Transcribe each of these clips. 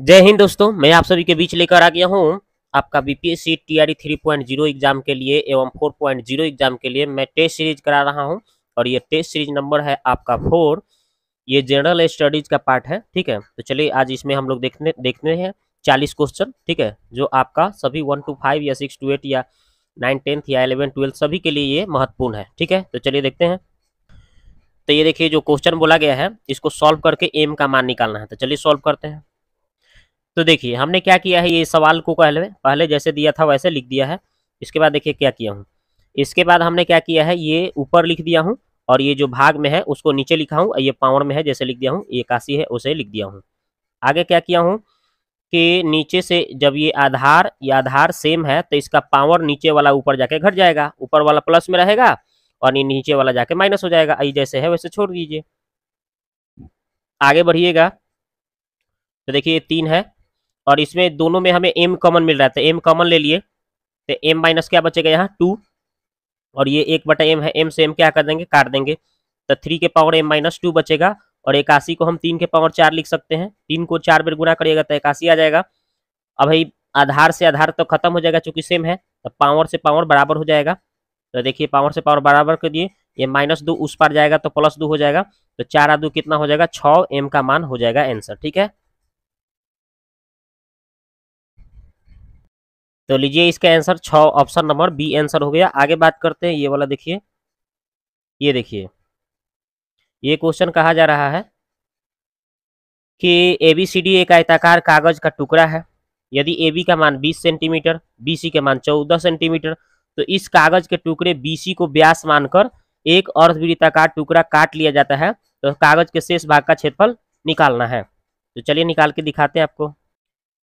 जय हिंद दोस्तों मैं आप सभी के बीच लेकर आ गया हूँ आपका बीपीएससी पॉइंट जीरो एग्जाम के लिए एवं 4.0 एग्जाम के लिए मैं टेस्ट सीरीज करा रहा हूँ और ये टेस्ट सीरीज नंबर है आपका फोर ये जनरल स्टडीज का पार्ट है ठीक है तो चलिए आज इसमें हम लोग देखने देखने हैं चालीस क्वेश्चन ठीक है जो आपका सभी वन टू फाइव या सिक्स टू एट या नाइन टेंथ या इलेवन ट्वेल्थ सभी के लिए ये महत्वपूर्ण है ठीक है तो चलिए देखते हैं तो ये देखिए जो क्वेश्चन बोला गया है इसको सॉल्व करके एम का मान निकालना है तो चलिए सॉल्व करते हैं तो देखिए हमने क्या किया है ये सवाल को पहले पहले जैसे दिया था वैसे लिख दिया है इसके बाद देखिए क्या किया हूँ इसके बाद हमने क्या किया है ये ऊपर लिख दिया हूँ और ये जो भाग में है उसको नीचे लिखा हूँ ये पावर में है जैसे लिख दिया हूँ ये काशी है उसे लिख दिया हूँ आगे क्या किया हूँ कि नीचे से जब ये आधार या आधार सेम है तो इसका पावर नीचे वाला ऊपर जाके घट जाएगा ऊपर वाला प्लस में रहेगा और ये नीचे वाला जाके माइनस हो जाएगा ये जैसे है वैसे छोड़ दीजिए आगे बढ़िएगा तो देखिए तीन है और इसमें दोनों में हमें एम कॉमन मिल रहा है तो एम कॉमन ले लिए तो एम माइनस क्या बचेगा यहाँ टू और ये एक बटा एम है एम से एम क्या कर देंगे काट देंगे तो थ्री के पावर एम माइनस टू बचेगा और इक्यासी को हम तीन के पावर चार लिख सकते हैं तीन को चार बार गुना करिएगा तो इक्यासी आ जाएगा अब भाई आधार से आधार तो खत्म हो जाएगा चूंकि सेम है तो पावर से पावर बराबर हो जाएगा तो देखिए पावर से पावर बराबर कर दिए ये माइनस दो उस पार जाएगा तो प्लस दो हो जाएगा तो चार आ दो कितना हो जाएगा छः एम का मान हो जाएगा आंसर ठीक है तो लीजिए इसका आंसर छ ऑप्शन नंबर बी आंसर हो गया आगे बात करते हैं ये वाला देखिए ये देखिए ये क्वेश्चन कहा जा रहा है कि ए बी सी डी एक आयताकार कागज का टुकड़ा है यदि ए बी का मान 20 सेंटीमीटर बी सी का मान 14 सेंटीमीटर तो इस कागज के टुकड़े बी सी को व्यास मानकर एक अर्धवृत्ताकार टुकड़ा काट लिया जाता है तो कागज के शेष भाग का क्षेत्रफल निकालना है तो चलिए निकाल के दिखाते हैं आपको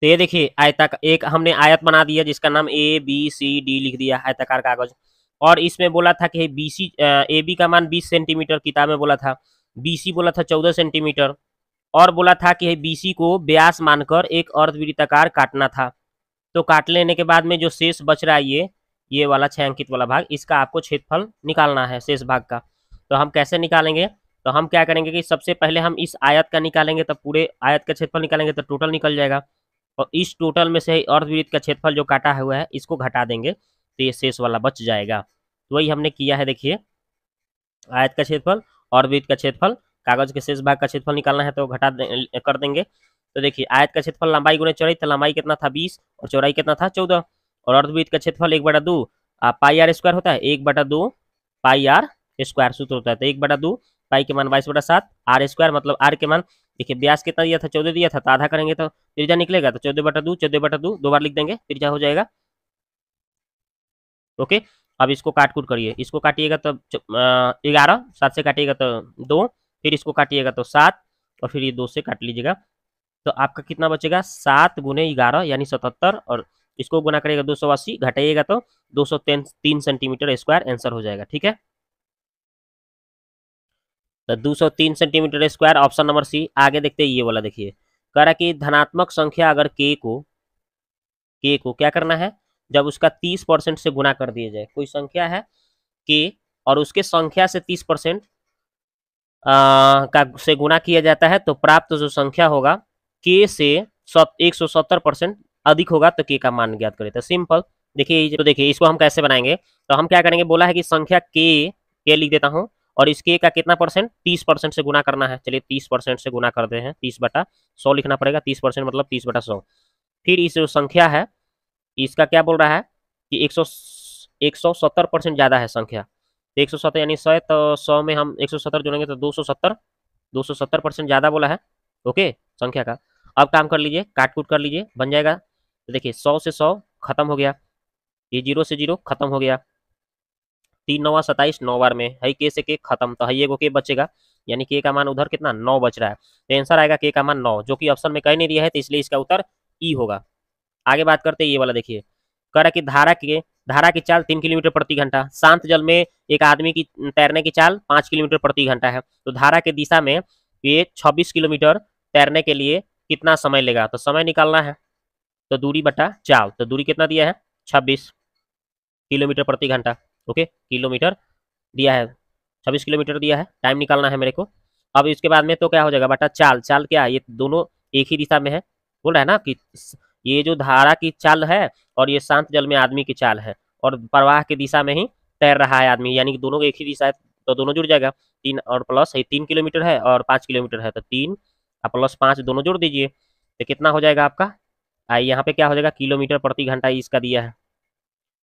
तो ये देखिए आयता एक हमने आयत बना दिया जिसका नाम ए बी सी डी लिख दिया आयताकार कागज और इसमें बोला था कि बी सी ए बी का मान बीस सेंटीमीटर किताब में बोला था बी सी बोला था चौदह सेंटीमीटर और बोला था कि बी सी को ब्यास मानकर एक अर्धवृत्ताकार काटना था तो काट लेने के बाद में जो शेष बच रहा है ये ये वाला छः अंकित वाला भाग इसका आपको क्षेत्रफल निकालना है शेष भाग का तो हम कैसे निकालेंगे तो हम क्या करेंगे कि सबसे पहले हम इस आयत का निकालेंगे तब पूरे आयत का क्षेत्रफल निकालेंगे तो टोटल निकल जाएगा और इस टोटल में से अर्धवृत्त का क्षेत्रफल जो काटा हुआ है इसको घटा देंगे तो ये शेष वाला बच जाएगा तो वही हमने किया है देखिए आयत का क्षेत्रफल अर्धवृत्त का क्षेत्रफल कागज के शेष भाग का क्षेत्रफल निकालना है तो घटा दे, कर देंगे तो देखिए आयत का क्षेत्रफल लंबाई गुणे चौड़ाई तो लंबाई कितना था बीस और चौड़ाई कितना था चौदह और अर्धवृत्त का क्षेत्रफल एक बटा दो पाई आर स्क्वायर होता है एक बटा दो पाई आर स्क्वायर सूत्र होता है तो एक बटा दो पाई के मान बाईस बटा सात आर स्क्वायर मतलब आर के मान देखिए ब्यास कितना दिया था चौदह दिया था तो आधा करेंगे तो त्रिजा निकलेगा तो चौदह बटा दो चौदह बटा दो दो बार लिख देंगे त्रिजा हो जाएगा ओके अब इसको काट कूट करिए इसको काटिएगा तो ग्यारह सात से काटिएगा तो दो फिर इसको काटिएगा तो सात और फिर ये दो से काट लीजिएगा तो आपका कितना बचेगा सात गुने ग्यारह यानी सतहत्तर और इसको गुना करेगा दो सौ अस्सी घटाइएगा तो दो सौ तीन सेंटीमीटर स्क्वायर आंसर हो जाएगा ठीक है तो 203 centimetre square option number C आगे देखते हैं ये वाला देखिए कह रहा कि धनात्मक संख्या अगर के को के को क्या करना है जब उसका तीस परसेंट से गुना कर दिया जाए कोई संख्या है के और उसके संख्या से तीस परसेंट का से गुना किया जाता है तो प्राप्त जो संख्या होगा के से एक सौ सत्तर परसेंट अधिक होगा तो के का मान ज्ञात करे तो सिंपल देखिए तो देखिए इसको हम कैसे बनाएंगे तो हम क्या करेंगे बोला है कि संख्या के के लिख देता हूँ और इसके का कितना परसेंट तीस परसेंट से गुना करना है चलिए तीस परसेंट से गुना कर दे हैं तीस बटा सौ लिखना पड़ेगा तीस परसेंट मतलब तीस बटा सौ फिर इस जो संख्या है इसका क्या बोल रहा है कि एक सौ एक सौ सत्तर परसेंट ज़्यादा है संख्या तो एक सौ सत्तर यानी सौ तो सौ में हम एक सौ सत्तर जोड़ेंगे तो दो सौ सत्तर दो सौ सत्तर परसेंट ज़्यादा बोला है ओके संख्या का अब काम कर लीजिए काट कूट कर लीजिए बन जाएगा तो देखिए सौ से सौ खत्म हो गया ये जीरो से जीरो खत्म हो गया तीन नौ सताइस नौ बार में हई के से के खत्म तो हई एगो के बचेगा यानी के का मान उधर कितना नौ बच रहा है तो आंसर आएगा के का मान नौ जो कि ऑप्शन में कह नहीं दिया है तो इसलिए इसका उत्तर ई होगा आगे बात करते ये वाला देखिए कह रहा कि धारा के धारा की चाल तीन किलोमीटर प्रति घंटा शांत जल में एक आदमी की तैरने की चाल पांच किलोमीटर प्रति घंटा है तो धारा के दिशा में ये छब्बीस किलोमीटर तैरने के लिए कितना समय लेगा तो समय निकालना है तो दूरी बटा चाल तो दूरी कितना दिया है छब्बीस किलोमीटर प्रति घंटा ओके किलोमीटर दिया है छब्बीस किलोमीटर दिया है टाइम निकालना है मेरे को अब इसके बाद में तो क्या हो जाएगा बटा चाल चाल क्या है ये दोनों एक ही दिशा में है बोल रहा है ना कि ये जो धारा की चाल है और ये शांत जल में आदमी की चाल है और प्रवाह की दिशा में ही तैर रहा है आदमी यानी कि दोनों एक ही दिशा है तो दोनों जुड़ जाएगा तीन और प्लस ये तीन किलोमीटर है और पाँच किलोमीटर है तो तीन और प्लस पाँच दोनों जुड़ दीजिए तो कितना हो जाएगा आपका यहाँ पे क्या हो जाएगा किलोमीटर प्रति घंटा इसका दिया है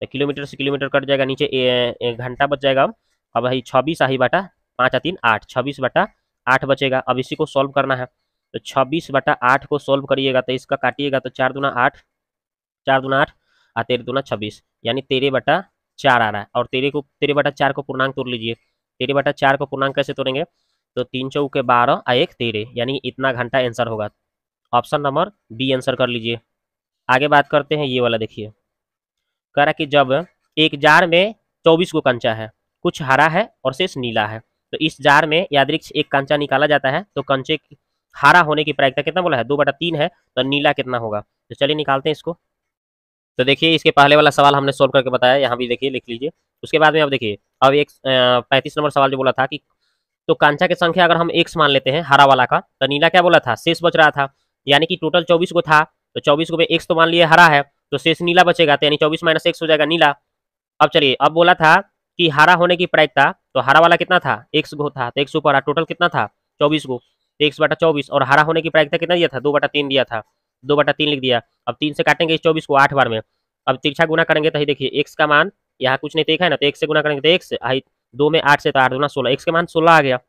तो किलोमीटर से किलोमीटर कट जाएगा नीचे घंटा बच जाएगा अब भाई छब्बीस आई बटा पाँच आ तीन आठ छब्बीस बटा आठ बचेगा अब इसी को सॉल्व करना है तो छब्बीस बटा आठ को सॉल्व करिएगा तो इसका काटिएगा तो चार दुना आठ चार दुना आठ और तेरह दुना छब्बीस यानी तेरह बटा चार आ रहा है और तेरह को तेरह बटा चार को पूर्णांक तोड़ लीजिए तेरह बटा चार को पूर्णांक कैसे तोड़ेंगे तो तीन चौके बारह और एक तेरह यानी इतना घंटा आंसर होगा ऑप्शन नंबर बी आंसर कर लीजिए आगे बात करते हैं ये वाला देखिए कह रहा कि जब एक जार में चौबीस को कंचा है कुछ हरा है और शेष नीला है तो इस जार में यादृक्ष एक कंचा निकाला जाता है तो कंचे हरा होने की प्रायिकता कितना बोला है दो बटा तीन है तो नीला कितना होगा तो चलिए निकालते हैं इसको तो देखिए इसके पहले वाला सवाल हमने सोल्व करके बताया यहाँ भी देखिए लिख लीजिए उसके बाद में अब देखिए अब एक पैंतीस नंबर सवाल जो बोला था कि तो कांचा की संख्या अगर हम एक मान लेते हैं हरा वाला का तो नीला क्या बोला था शेष बच रहा था यानी कि टोटल चौबीस को था तो चौबीस को में तो मान लिए हरा है तो शेष नीला बचेगा तो यानी चौबीस माइनस एक्स हो जाएगा नीला अब चलिए अब बोला था कि हरा होने की प्रायिकता तो हरा वाला कितना था एक्स गो था तो एक्स ऊपर टोटल कितना था चौबीस गो तो एक एक्स बटा चौबीस और हरा होने की प्रायिकता कितना दिया था दो बटा तीन दिया था दो बटा तीन लिख दिया अब तीन से काटेंगे इस चौबीस को आठ बार में अब तिरछा गुना करेंगे तो ही देखिए एक्स का मान यहाँ कुछ नहीं देखा है ना तो एक से गुना करेंगे तो एक दो में आठ से तो आठ दुना सोलह एक का मान सोलह आ गया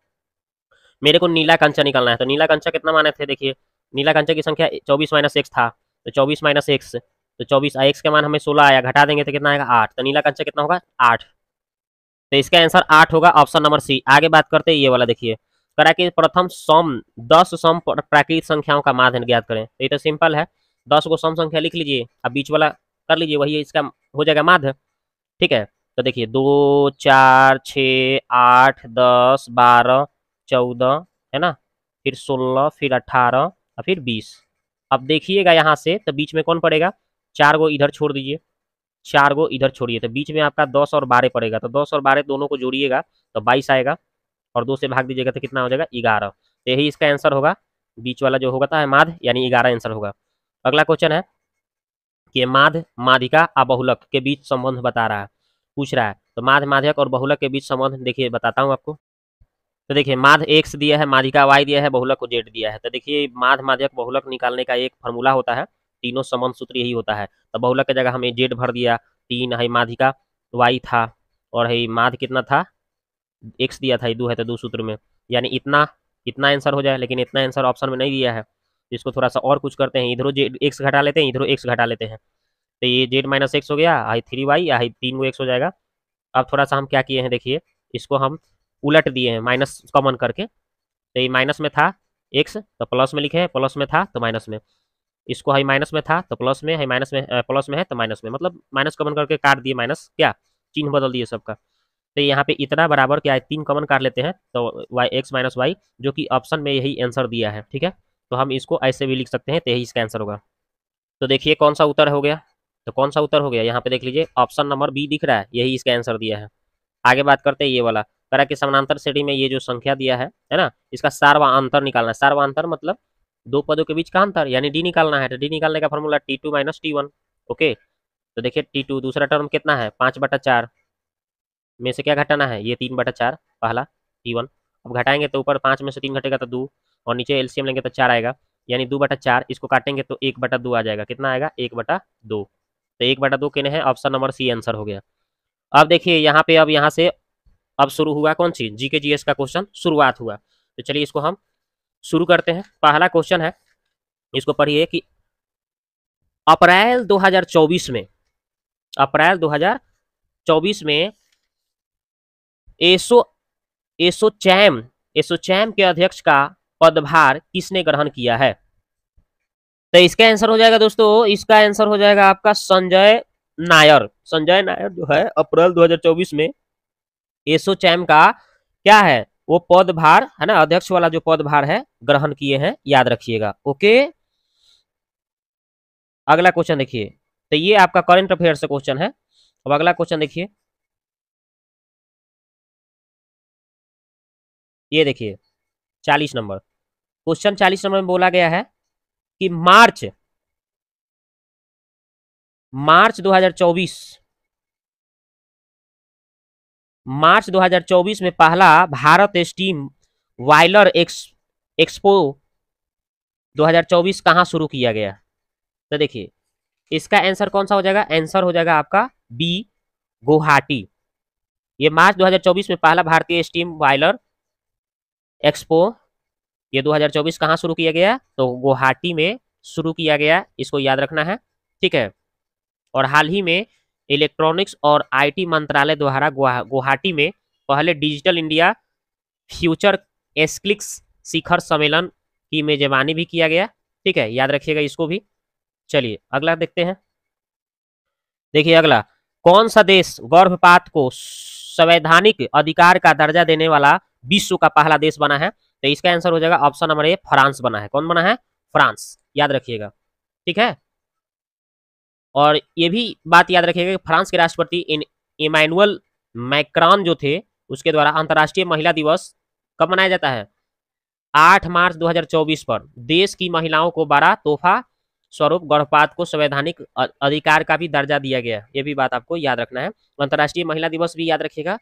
मेरे को नीला कंचा निकालना है तो नीला कंचा कितना माने थे देखिए नीला कंचा की संख्या चौबीस माइनस एक्स था तो चौबीस माइनस एक्स तो चौबीस एक्स का मान हमें सोलह आया घटा देंगे तो कितना आएगा आठ तो नीला का आंसर कितना होगा आठ तो इसका आंसर आठ होगा ऑप्शन नंबर सी आगे बात करते हैं ये वाला देखिए करा कि प्रथम सम दस सम प्राकृतिक संख्याओं का माध्यम ज्ञात करें तो ये तो सिंपल है दस को सम संख्या लिख लीजिए अब बीच वाला कर लीजिए वही इसका हो जाएगा माध्य ठीक है तो देखिए दो चार छ आठ दस बारह चौदह है ना फिर सोलह फिर अट्ठारह और फिर बीस अब देखिएगा यहाँ से तो बीच में कौन पड़ेगा चार गो इधर छोड़ दीजिए चार गो इधर छोड़िए तो बीच में आपका दस और बारह पड़ेगा तो दस और बारह दोनों को जोड़िएगा तो बाईस आएगा और दो से भाग दीजिएगा तो कितना हो जाएगा ग्यारह तो यही इसका आंसर होगा बीच वाला जो होगा था माध यानी ग्यारह आंसर होगा अगला क्वेश्चन है कि माध माधिका और बहुलक के बीच संबंध बता रहा है पूछ रहा है तो माध माध्यक और बहुलक के बीच संबंध देखिए बताता हूँ आपको तो देखिए माध एक्स दिया है माधिका वाई दिया है बहुलक को जेड दिया है तो देखिए माध माध्यक बहुलक निकालने का एक फॉर्मूला होता है तीनों समान सूत्र यही होता है तो बहुलक की जगह हमें जेड भर दिया तीन है माधि का वाई था और है माध कितना था एक्स दिया था ये दो है तो दो सूत्र में यानी इतना इतना आंसर हो जाए लेकिन इतना आंसर ऑप्शन में नहीं दिया है तो इसको थोड़ा सा और कुछ करते हैं इधरों जेड एक्स घटा लेते हैं इधरों एक्स घटा लेते हैं तो ये जेड माइनस एक्स हो गया आई थ्री वाई आई तीन वो एक्स हो जाएगा अब थोड़ा सा हम क्या किए हैं देखिए इसको हम उलट दिए हैं माइनस कॉमन करके तो ये माइनस में था एक्स तो प्लस में लिखे प्लस में था तो माइनस में इसको हाई माइनस में था तो प्लस में हाई माइनस में प्लस में है तो माइनस में मतलब माइनस कमन करके काट दिए माइनस क्या चिन्ह बदल दिए सबका तो यहाँ पे इतना बराबर क्या है तीन कमन काट लेते हैं तो वाई एक्स माइनस वाई जो कि ऑप्शन में यही आंसर दिया है ठीक है तो हम इसको ऐसे भी लिख सकते हैं तो यही इसका आंसर होगा तो देखिए कौन सा उत्तर हो गया तो कौन सा उत्तर हो गया यहाँ पे देख लीजिए ऑप्शन नंबर बी दिख रहा है यही इसका आंसर दिया है आगे बात करते हैं ये वाला करा कि समानांतर श्रेणी में ये जो संख्या दिया है है ना इसका अंतर निकालना है अंतर मतलब दो पदों के बीच का अंतर यानी डी निकालना है तो डी निकालने का formula T two minus T one okay तो देखिए टी टू दूसरा टर्म कितना है पाँच बटा चार में से क्या घटाना है ये तीन बटा चार पहला टी वन अब घटाएंगे तो ऊपर पाँच में से तीन घटेगा तो दो और नीचे एलसीएम लेंगे तो चार आएगा यानी दो बटा चार इसको काटेंगे तो एक बटा दो आ जाएगा कितना आएगा एक बटा दो तो एक बटा दो कहने हैं ऑप्शन नंबर सी आंसर हो गया अब देखिए यहाँ पे अब यहाँ से अब शुरू हुआ कौन सी जी जी एस का क्वेश्चन शुरुआत हुआ तो चलिए इसको हम शुरू करते हैं पहला क्वेश्चन है इसको पढ़िए कि अप्रैल 2024 में अप्रैल 2024 में एसो एसो चैम के अध्यक्ष का पदभार किसने ग्रहण किया है तो इसका आंसर हो जाएगा दोस्तों इसका आंसर हो जाएगा आपका संजय नायर संजय नायर जो है अप्रैल 2024 में एसो चैम का क्या है वो पदभार है ना अध्यक्ष वाला जो पदभार है ग्रहण किए हैं याद रखिएगा ओके अगला क्वेश्चन देखिए तो ये आपका करंट अफेयर से क्वेश्चन है अब अगला क्वेश्चन देखिए ये देखिए चालीस नंबर क्वेश्चन चालीस नंबर में बोला गया है कि मार्च मार्च मार्च 2024 में पहला Bharat steam boiler ex expo 2024 कहाँ शुरू किया गया तो देखिए इसका आंसर कौन सा हो जाएगा आंसर हो जाएगा आपका बी गुवाहाटी ये मार्च 2024 में पहला भारतीय स्टीम वाइलर एक्सपो ये 2024 कहाँ शुरू किया गया तो गुवाहाटी में शुरू किया गया इसको याद रखना है ठीक है और हाल ही में इलेक्ट्रॉनिक्स और आईटी मंत्रालय द्वारा गुवाहाटी में पहले डिजिटल इंडिया फ्यूचर एसक्लिक्स शिखर सम्मेलन की मेजबानी भी किया गया ठीक है याद रखिएगा इसको भी चलिए अगला देखते हैं देखिए अगला कौन सा देश गर्भपात को संवैधानिक अधिकार का दर्जा देने वाला विश्व का पहला देश बना है तो इसका आंसर हो जाएगा ऑप्शन नंबर ए फ्रांस बना है कौन बना है फ्रांस याद रखिएगा ठीक है और ये भी बात याद रखिएगा कि फ्रांस के राष्ट्रपति इमैनुअल मैक्रॉन जो थे उसके द्वारा अंतर्राष्ट्रीय महिला दिवस कब मनाया जाता है 8 मार्च 2024 पर देश की महिलाओं को बड़ा तोहफा स्वरूप गर्भपात को संवैधानिक अधिकार का भी दर्जा दिया गया ये भी बात आपको याद रखना है अंतर्राष्ट्रीय महिला दिवस भी याद रखिएगा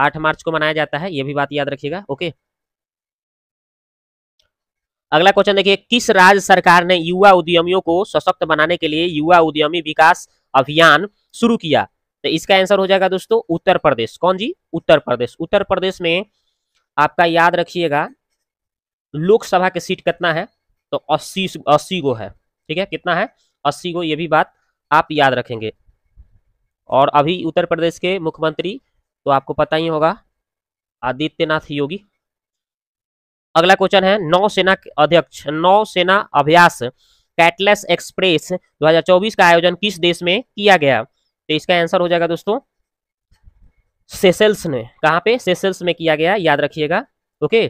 आठ मार्च को मनाया जाता है ये भी बात याद रखिएगा ओके अगला क्वेश्चन देखिए किस राज्य सरकार ने युवा उद्यमियों को सशक्त बनाने के लिए युवा उद्यमी विकास अभियान शुरू किया तो इसका आंसर हो जाएगा दोस्तों उत्तर प्रदेश कौन जी उत्तर प्रदेश उत्तर प्रदेश में आपका याद रखिएगा लोकसभा की सीट कितना है तो अस्सी अस्सी गो है ठीक है कितना है अस्सी गो ये भी बात आप याद रखेंगे और अभी उत्तर प्रदेश के मुख्यमंत्री तो आपको पता ही होगा आदित्यनाथ योगी अगला क्वेश्चन है नौसेना अध्यक्ष नौसेना अभ्यास कैटलेस एक्सप्रेस 2024 का आयोजन किस देश में किया गया तो इसका आंसर हो जाएगा दोस्तों सेसेल्स ने कहाँ पे सेसेल्स में किया गया याद रखिएगा ओके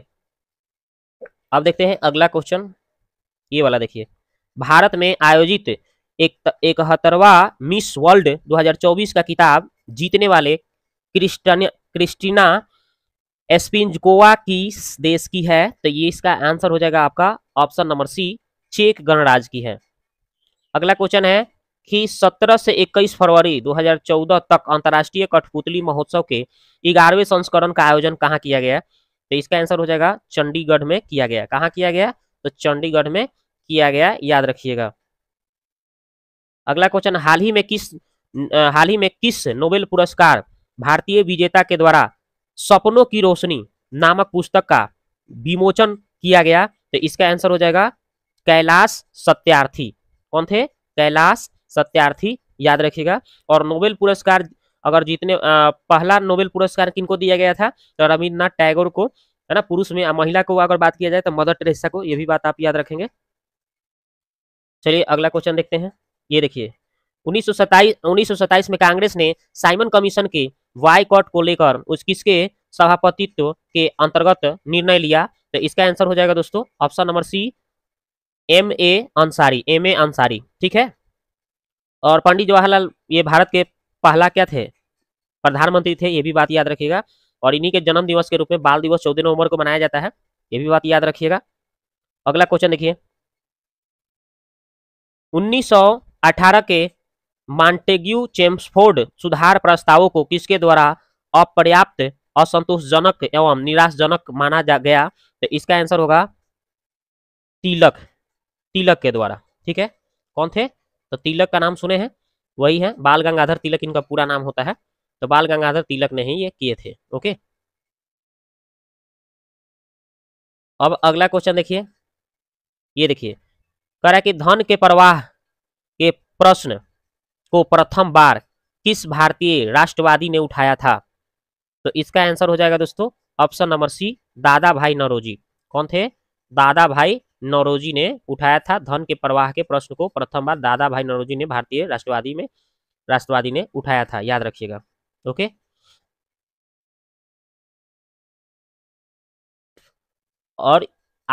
अब देखते हैं अगला क्वेश्चन ये वाला देखिए भारत में आयोजित एक इकहत्तरवा मिस वर्ल्ड 2024 का किताब जीतने वाले क्रिस्टन क्रिस्टीना गोवा की देश की है तो ये इसका आंसर हो जाएगा आपका ऑप्शन नंबर सी चेक गणराज्य की है अगला क्वेश्चन है कि 17 से 21 फरवरी 2014 तक अंतर्राष्ट्रीय कठपुतली महोत्सव के ग्यारहवें संस्करण का आयोजन कहाँ किया गया तो इसका आंसर हो जाएगा चंडीगढ़ में किया गया कहाँ किया गया तो चंडीगढ़ में किया गया याद रखिएगा अगला क्वेश्चन हाल ही में किस हाल ही में किस नोबेल पुरस्कार भारतीय विजेता के द्वारा सपनों की रोशनी नामक पुस्तक का विमोचन किया गया तो इसका आंसर हो जाएगा कैलाश सत्यार्थी कौन थे कैलाश सत्यार्थी याद रखिएगा और नोबेल पुरस्कार अगर जीतने पहला नोबेल पुरस्कार किनको दिया गया था तो रविन्द्रनाथ टैगोर को है ना पुरुष में महिला को अगर बात किया जाए तो मदर टेरेसा को यह भी बात आप याद रखेंगे चलिए अगला क्वेश्चन देखते हैं ये देखिए उन्नीस सौ में कांग्रेस ने साइमन कमीशन के वाईकॉट को लेकर उस किसके सभापतित्व के अंतर्गत निर्णय लिया तो इसका आंसर हो जाएगा दोस्तों option number C M A Ansari M A Ansari ठीक है और पंडित जवाहरलाल ये भारत के पहला क्या थे प्रधानमंत्री थे ये भी बात याद रखिएगा और इन्हीं के जन्म दिवस के रूप में बाल दिवस चौदह नवंबर को मनाया जाता है ये भी बात याद रखिएगा अगला क्वेश्चन देखिए 1918 के मॉन्टेग्यू चेम्सफोर्ड सुधार प्रस्तावों को किसके द्वारा अपर्याप्त असंतोषजनक एवं निराशजनक माना जा गया तो इसका आंसर होगा तिलक तिलक के द्वारा ठीक है कौन थे तो तिलक का नाम सुने हैं वही है बाल गंगाधर तिलक इनका पूरा नाम होता है तो बाल गंगाधर तिलक ने ही ये किए थे ओके अब अगला क्वेश्चन देखिए ये देखिए कह रहा है कि धन के प्रवाह के प्रश्न को प्रथम बार किस भारतीय राष्ट्रवादी ने उठाया था तो इसका आंसर हो जाएगा दोस्तों ऑप्शन नंबर सी दादा भाई नरोजी कौन थे दादा भाई नरोजी ने उठाया था धन के प्रवाह के प्रश्न को प्रथम बार दादा भाई नरोजी ने भारतीय राष्ट्रवादी में राष्ट्रवादी ने उठाया था याद रखिएगा ओके और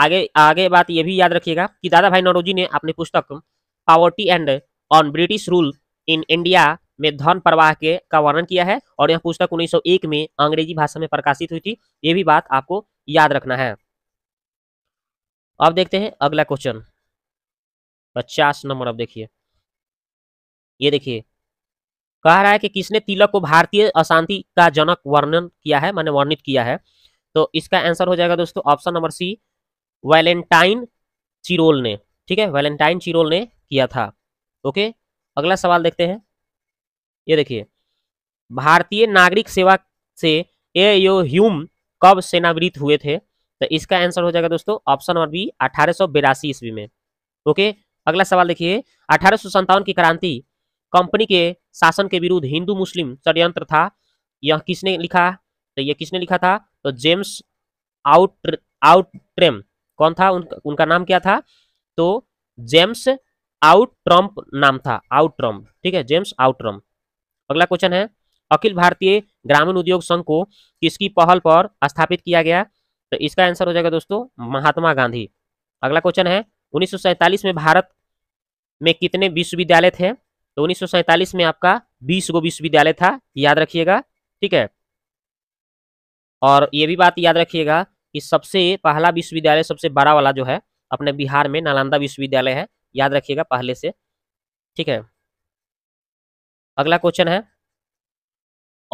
आगे आगे बात यह भी याद रखिएगा कि दादा भाई नरोजी ने अपनी पुस्तक poverty and on British rule in India में धन प्रवाह के का वर्णन किया है और यह पुस्तक 1901 में अंग्रेजी भाषा में प्रकाशित हुई थी ये भी बात आपको याद रखना है अब देखते हैं अगला क्वेश्चन पचास नंबर अब देखिए ये देखिए कह रहा है कि किसने तिलक को भारतीय अशांति का जनक वर्णन किया है मैंने वर्णित किया है तो इसका आंसर हो जाएगा दोस्तों option number C Valentine Chirol ने ठीक है वैलेंटाइन चिरोल ने किया था ओके okay? अगला सवाल देखते हैं ये देखिए भारतीय नागरिक सेवा से ए यो ह्यूम कब सेनावृत हुए थे तो इसका आंसर हो जाएगा दोस्तों ऑप्शन नंबर बी अठारह ईस्वी में ओके अगला सवाल देखिए अठारह की क्रांति कंपनी के शासन के विरुद्ध हिंदू मुस्लिम षडयंत्र था यह किसने लिखा तो यह किसने लिखा था तो जेम्स आउट आउट्रेम कौन था उनका उनका नाम क्या था तो जेम्स आउट ट्रम्प नाम था आउट ट्रम्प ठीक है जेम्स आउट ट्रम्प अगला क्वेश्चन है अखिल भारतीय ग्रामीण उद्योग संघ को किसकी पहल पर स्थापित किया गया तो इसका आंसर हो जाएगा दोस्तों महात्मा गांधी अगला क्वेश्चन है उन्नीस में भारत में कितने विश्वविद्यालय थे तो उन्नीस में आपका बीस गो विश्वविद्यालय था याद रखिएगा ठीक है और ये भी बात याद रखिएगा कि सबसे पहला विश्वविद्यालय सबसे बड़ा वाला जो है अपने बिहार में नालंदा विश्वविद्यालय है याद रखिएगा पहले से ठीक है अगला क्वेश्चन है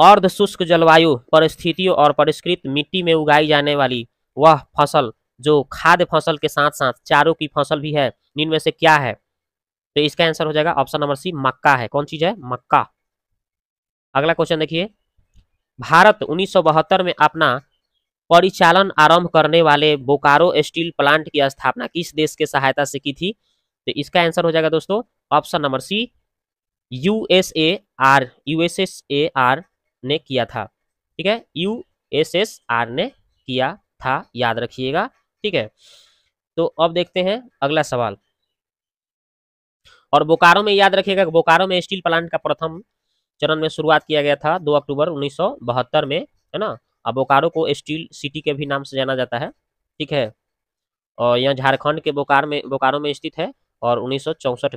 अर्ध शुष्क जलवायु परिस्थितियों और परिष्कृत मिट्टी में उगाई जाने वाली वह फसल जो खाद्य फसल के साथ साथ चारों की फसल भी है निम्न से क्या है तो इसका आंसर हो जाएगा ऑप्शन नंबर सी मक्का है कौन चीज है मक्का अगला क्वेश्चन देखिए भारत उन्नीस में अपना परिचालन आरंभ करने वाले बोकारो स्टील प्लांट की स्थापना किस देश के सहायता से की थी तो इसका आंसर हो जाएगा दोस्तों option number C U S A R U S S A R ने किया था ठीक है यू एस एस आर ने किया था याद रखिएगा ठीक है तो अब देखते हैं अगला सवाल और बोकारो में याद रखिएगा बोकारो में स्टील प्लांट का प्रथम चरण में शुरुआत किया गया था 2 अक्टूबर 1972 में है ना अब बोकारो को स्टील सिटी के भी नाम से जाना जाता है ठीक है और यह झारखंड के बोकार में बोकारो में स्थित है और उन्नीस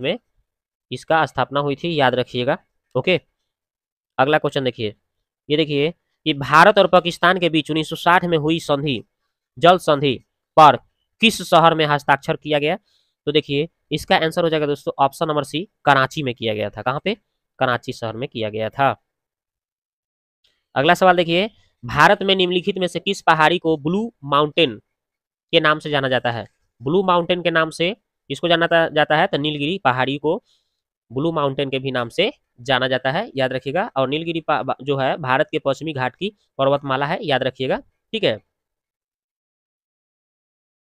में इसका स्थापना हुई थी याद रखिएगा ओके अगला क्वेश्चन देखिए ये देखिए कि भारत और पाकिस्तान के बीच 1960 में हुई संधि जल संधि पर किस शहर में हस्ताक्षर किया गया तो देखिए इसका आंसर हो जाएगा दोस्तों ऑप्शन नंबर सी कराची में किया गया था कहाँ पे कराची शहर में किया गया था अगला सवाल देखिए भारत में निम्नलिखित में से किस पहाड़ी को ब्लू माउंटेन के नाम से जाना जाता है ब्लू माउंटेन के नाम से इसको जाना जाता है तो नीलगिरी पहाड़ी को ब्लू माउंटेन के भी नाम से जाना जाता है याद रखिएगा और नीलगिरी जो है भारत के पश्चिमी घाट की पर्वतमाला है याद रखिएगा ठीक है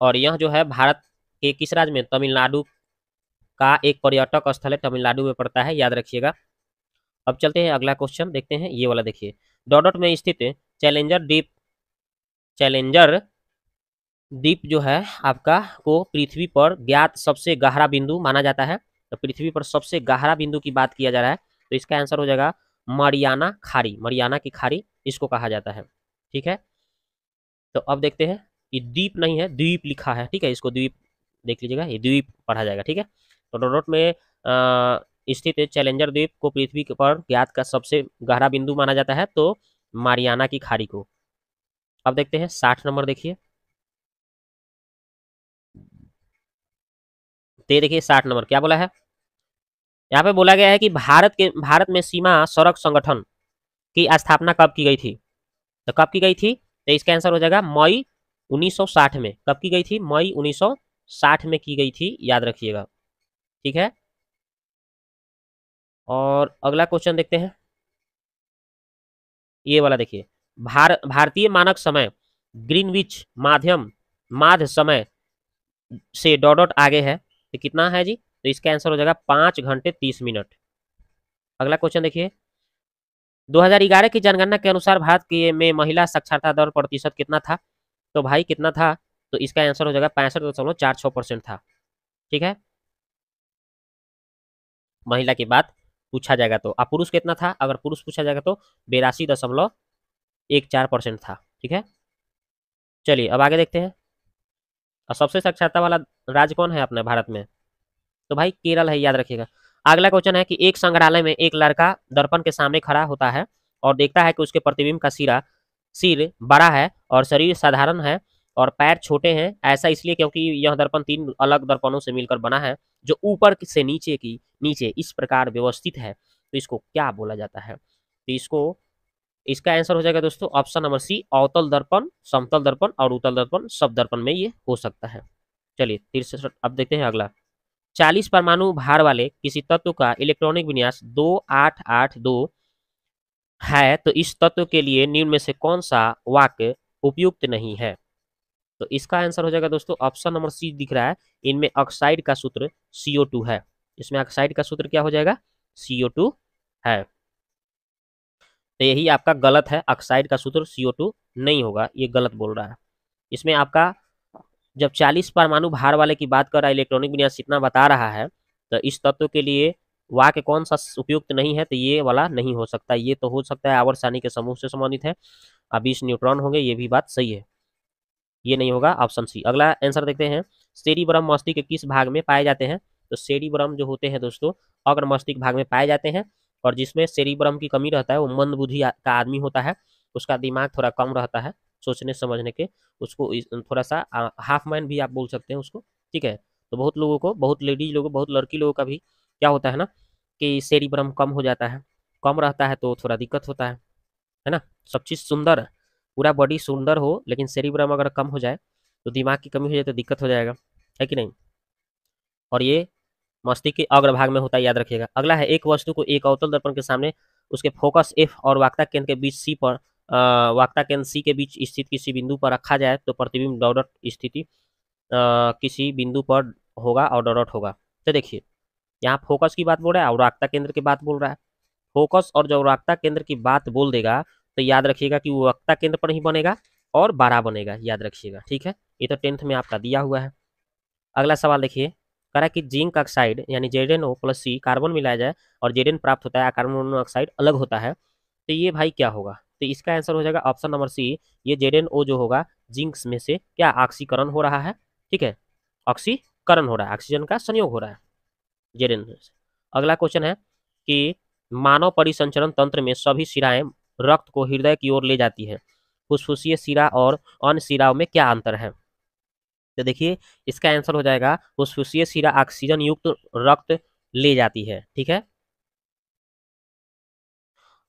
और यह जो है भारत के किस राज्य में तमिलनाडु का एक पर्यटक स्थल है तमिलनाडु में पड़ता है याद रखिएगा अब चलते हैं अगला क्वेश्चन देखते हैं ये वाला देखिए डॉडोट में स्थित चैलेंजर डीप चैलेंजर द्वीप जो है आपका को पृथ्वी पर ज्ञात सबसे गहरा बिंदु माना जाता है तो पृथ्वी पर सबसे गहरा बिंदु की बात किया जा रहा है तो इसका आंसर हो जाएगा मरियाना खाड़ी मरियाना की खाड़ी इसको कहा जाता है ठीक है तो अब देखते हैं ये द्वीप नहीं है द्वीप लिखा है ठीक है इसको द्वीप देख लीजिएगा ये द्वीप पढ़ा जाएगा ठीक है तो डोडोट में स्थित चैलेंजर द्वीप को पृथ्वी पर ज्ञात का सबसे गहरा बिंदु माना जाता है तो मारियाना की खाड़ी को अब देखते हैं साठ नंबर देखिए तो ये देखिए साठ नंबर क्या बोला है यहाँ पे बोला गया है कि भारत के भारत में सीमा सड़क संगठन की स्थापना कब की गई थी तो कब की गई थी तो इसका आंसर हो जाएगा मई 1960 में कब की गई थी मई 1960 में की गई थी याद रखिएगा ठीक है और अगला क्वेश्चन देखते हैं ये वाला देखिए भार भारतीय मानक समय ग्रीनविच माध्यम माध्य समय से डॉट डॉट आगे है तो कितना है जी तो इसका आंसर हो जाएगा पाँच घंटे तीस मिनट अगला क्वेश्चन देखिए 2011 की जनगणना के अनुसार भारत की में महिला साक्षरता दर प्रतिशत कितना था तो भाई कितना था तो इसका आंसर हो जाएगा पैंसठ दशमलव चार छह परसेंट था ठीक है महिला की बात पूछा जाएगा तो आप पुरुष कितना था अगर पुरुष पूछा जाएगा तो बेरासी दशमलव एक चार परसेंट था ठीक है चलिए अब आगे देखते हैं और सबसे साक्षरता वाला राज्य कौन है अपने भारत में तो भाई केरल है याद रखिएगा अगला क्वेश्चन है कि एक संग्रहालय में एक लड़का दर्पण के सामने खड़ा होता है और देखता है कि उसके प्रतिबिंब का सिरा सिर बड़ा है और शरीर साधारण है और पैर छोटे हैं ऐसा इसलिए क्योंकि यह दर्पण तीन अलग दर्पणों से मिलकर बना है जो ऊपर से नीचे की नीचे इस प्रकार व्यवस्थित है तो इसको क्या बोला जाता है तो इसको इसका आंसर हो जाएगा दोस्तों ऑप्शन नंबर सी अवतल दर्पण समतल दर्पण और उतल दर्पण सब दर्पण में ये हो सकता है चलिए तिरसठ अब देखते हैं अगला चालीस परमाणु भार वाले किसी तत्व का इलेक्ट्रॉनिक विन्यास दो आठ आठ दो है तो इस तत्व के लिए निम्न में से कौन सा वाक्य उपयुक्त नहीं है तो इसका आंसर हो जाएगा दोस्तों ऑप्शन नंबर सी दिख रहा है इनमें ऑक्साइड का सूत्र सीओ है इसमें ऑक्साइड का सूत्र क्या हो जाएगा सीओ है तो यही आपका गलत है ऑक्साइड का सूत्र CO2 नहीं होगा ये गलत बोल रहा है इसमें आपका जब 40 परमाणु भार वाले की बात कर रहा है इलेक्ट्रॉनिक विन्यास इतना बता रहा है तो इस तत्व के लिए वाक्य कौन सा उपयुक्त नहीं है तो ये वाला नहीं हो सकता ये तो हो सकता है आवर सानी के समूह से संबंधित है अब बीस न्यूट्रॉन होंगे ये भी बात सही है ये नहीं होगा ऑप्शन सी अगला आंसर देखते हैं सेरीब्रम मस्तिष्क के किस भाग में पाए जाते हैं तो सेरीब्रम जो होते हैं दोस्तों अग्र मस्तिष्क भाग में पाए जाते हैं और जिसमें सेरिब्रम की कमी रहता है वो मंद बुद्धि का आदमी होता है उसका दिमाग थोड़ा कम रहता है सोचने समझने के उसको थोड़ा सा हाफ माइंड भी आप बोल सकते हैं उसको ठीक है तो बहुत लोगों को बहुत लेडीज लोगों बहुत लड़की लोगों का भी क्या होता है ना कि सेरिब्रम कम हो जाता है कम रहता है तो थोड़ा दिक्कत होता है है ना सब चीज़ सुंदर पूरा बॉडी सुंदर हो लेकिन सेरिब्रम अगर कम हो जाए तो दिमाग की कमी हो जाए तो दिक्कत हो जाएगा है कि नहीं और ये मस्ती के अग्रभाग में होता है याद रखिएगा अगला है एक वस्तु को एक अवतल दर्पण के सामने उसके फोकस एफ और वाक्ता केंद्र के बीच सी पर वाक्ता केंद्र सी के बीच स्थित किसी बिंदु पर रखा जाए तो प्रतिबिंब डॉडट स्थिति किसी बिंदु पर होगा और डॉडट होगा तो देखिए यहाँ फोकस की बात बोल रहा है और वाक्ता केंद्र की बात बोल रहा है फोकस और जब वाक्ता केंद्र की बात बोल देगा तो याद रखिएगा कि वो वक्ता केंद्र पर ही बनेगा और बारह बनेगा याद रखिएगा ठीक है ये तो टेंथ में आपका दिया हुआ है अगला सवाल देखिए करा कि जिंक ऑक्साइड यानी जेड प्लस सी कार्बन मिलाया जाए और जेड प्राप्त होता है कार्बन मोनोऑक्साइड अलग होता है तो ये भाई क्या होगा तो इसका आंसर हो जाएगा ऑप्शन नंबर सी ये जेड जो होगा जिंक्स में से क्या ऑक्सीकरण हो रहा है ठीक है ऑक्सीकरण हो रहा है ऑक्सीजन का संयोग हो रहा है जेड अगला क्वेश्चन है कि मानव परिसंचरण तंत्र में सभी सिराएं रक्त को हृदय की ओर ले जाती है फुसफुसीय सिरा और अन्य सिराओं में क्या अंतर है तो देखिए इसका आंसर हो जाएगा फुसफुसीय शिरा ऑक्सीजन युक्त रक्त ले जाती है ठीक है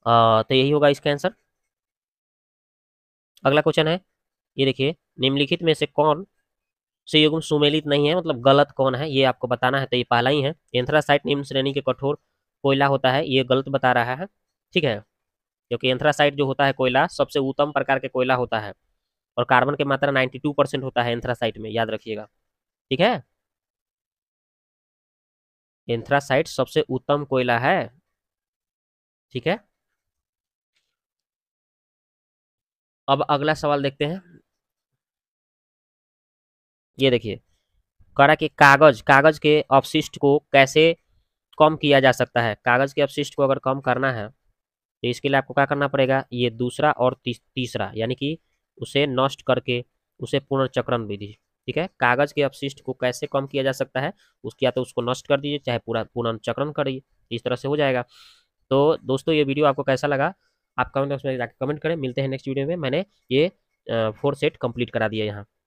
आ, तो यही होगा इसका आंसर अगला क्वेश्चन है ये देखिए निम्नलिखित में से कौन से युग्म सुमेलित नहीं है मतलब गलत कौन है ये आपको बताना है तो ये पहला ही है एंथ्रासाइट निम्न श्रेणी के कठोर कोयला होता है ये गलत बता रहा है ठीक है क्योंकि एंथ्रासाइट जो होता है कोयला सबसे उत्तम प्रकार के कोयला होता है और कार्बन की मात्रा टू परसेंट होता है एंथ्रासाइट में याद रखिएगा ठीक है एंथ्रासाइट सबसे उत्तम कोयला है ठीक है अब अगला सवाल देखते हैं ये देखिए करा के कागज कागज के अपशिष्ट को कैसे कम किया जा सकता है कागज के अपशिष्ट को अगर कम करना है तो इसके लिए आपको क्या करना पड़ेगा ये दूसरा और तीसरा यानी कि उसे नष्ट करके उसे पुनर्चक्रण विधि ठीक है कागज के अपशिष्ट को कैसे कम किया जा सकता है उसके या तो उसको नष्ट कर दीजिए चाहे पूरा पुनर्चक्रण करिए इस तरह से हो जाएगा तो दोस्तों ये वीडियो आपको कैसा लगा आप कमेंट बॉक्स में जाकर कमेंट करें मिलते हैं नेक्स्ट वीडियो में मैंने ये फोर सेट कंप्लीट करा दिया यहाँ